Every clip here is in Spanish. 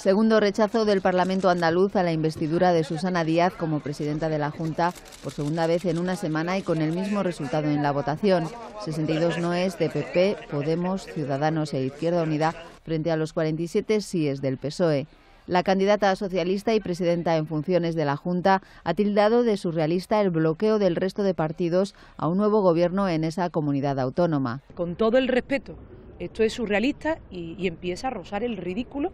Segundo rechazo del Parlamento andaluz a la investidura de Susana Díaz como presidenta de la Junta por segunda vez en una semana y con el mismo resultado en la votación. 62 noes de PP, Podemos, Ciudadanos e Izquierda Unida frente a los 47 síes del PSOE. La candidata socialista y presidenta en funciones de la Junta ha tildado de surrealista el bloqueo del resto de partidos a un nuevo gobierno en esa comunidad autónoma. Con todo el respeto, esto es surrealista y, empieza a rozar el ridículo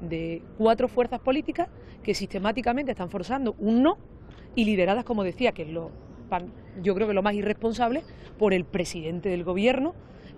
de cuatro fuerzas políticas que sistemáticamente están forzando un no y lideradas, como decía, que es lo, yo creo que lo más irresponsable, por el presidente del gobierno,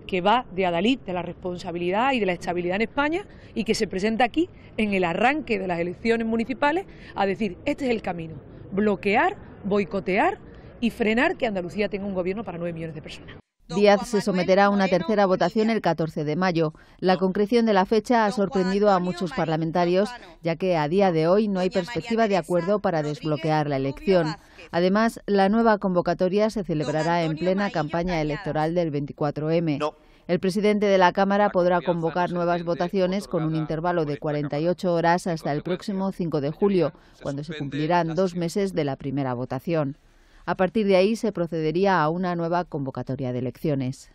que va de adalid de la responsabilidad y de la estabilidad en España y que se presenta aquí en el arranque de las elecciones municipales a decir, este es el camino, bloquear, boicotear y frenar que Andalucía tenga un gobierno para nueve millones de personas. Díaz se someterá a una tercera votación el 14 de mayo. La concreción de la fecha ha sorprendido a muchos parlamentarios, ya que a día de hoy no hay perspectiva de acuerdo para desbloquear la elección. Además, la nueva convocatoria se celebrará en plena campaña electoral del 24M. El presidente de la Cámara podrá convocar nuevas votaciones con un intervalo de 48 horas hasta el próximo 5 de julio, cuando se cumplirán dos meses de la primera votación. A partir de ahí se procedería a una nueva convocatoria de elecciones.